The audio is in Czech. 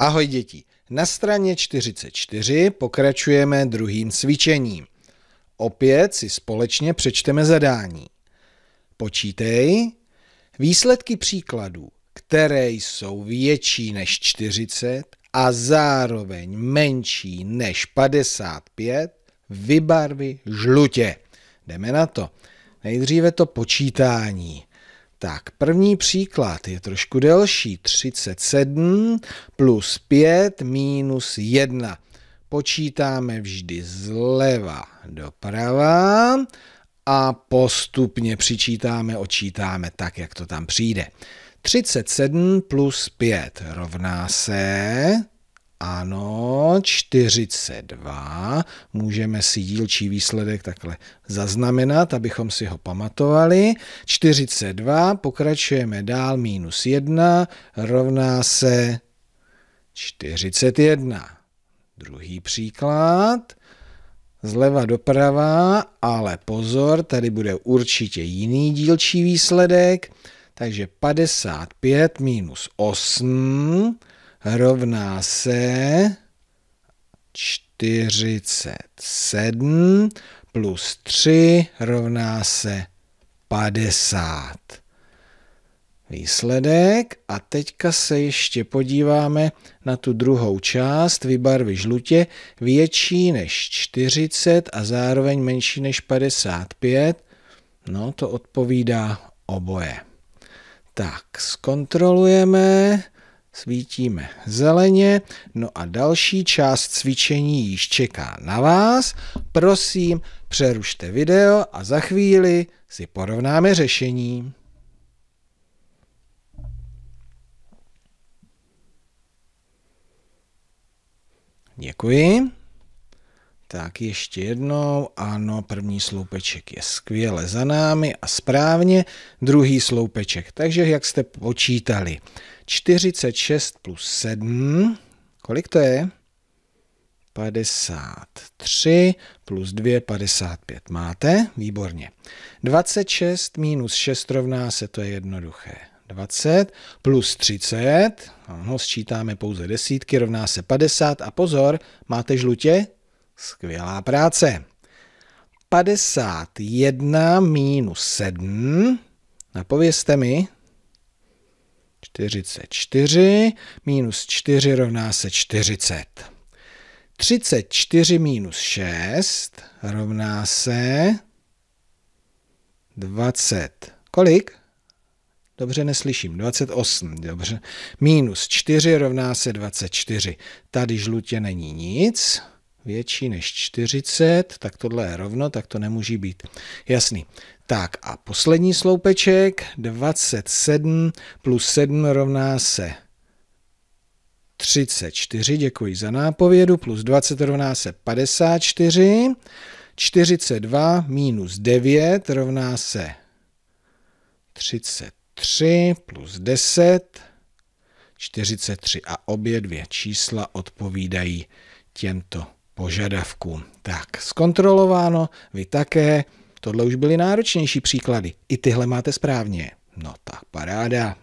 Ahoj děti, na straně 44 pokračujeme druhým cvičením. Opět si společně přečteme zadání. Počítej výsledky příkladů, které jsou větší než 40 a zároveň menší než 55, vybarvy žlutě. Jdeme na to. Nejdříve to počítání. Tak, první příklad je trošku delší. 37 plus 5 minus 1. Počítáme vždy zleva doprava a postupně přičítáme, očítáme tak, jak to tam přijde. 37 plus 5 rovná se ano, 42. Můžeme si dílčí výsledek takhle zaznamenat, abychom si ho pamatovali. 42, pokračujeme dál, minus 1 rovná se 41. Druhý příklad. Zleva doprava, ale pozor, tady bude určitě jiný dílčí výsledek. Takže 55 minus 8 rovná se 47 plus 3 rovná se 50. Výsledek. A teďka se ještě podíváme na tu druhou část. Vybarvy žlutě větší než 40 a zároveň menší než 55. No, to odpovídá oboje. Tak, zkontrolujeme svítíme zeleně. No a další část cvičení již čeká na vás. Prosím, přerušte video a za chvíli si porovnáme řešení. Děkuji. Tak ještě jednou, ano, první sloupeček je skvěle za námi a správně, druhý sloupeček. Takže jak jste počítali, 46 plus 7, kolik to je? 53 plus 2, 55. Máte? Výborně. 26 minus 6 rovná se, to je jednoduché. 20 plus 30, ano, sčítáme pouze desítky, rovná se 50 a pozor, máte žlutě? Skvělá práce. 51 minus 7, napovězte mi, 44 minus 4 rovná se 40. 34 minus 6 rovná se 20. Kolik? Dobře, neslyším. 28, dobře. Minus 4 rovná se 24. Tady žlutě není nic větší než 40, tak tohle je rovno, tak to nemůže být. Jasný. Tak a poslední sloupeček, 27 plus 7 rovná se 34, děkuji za nápovědu, plus 20 rovná se 54, 42 minus 9 rovná se 33 plus 10, 43 a obě dvě čísla odpovídají těmto požadavků. Tak, zkontrolováno, vy také. Tohle už byly náročnější příklady. I tyhle máte správně. No tak, paráda.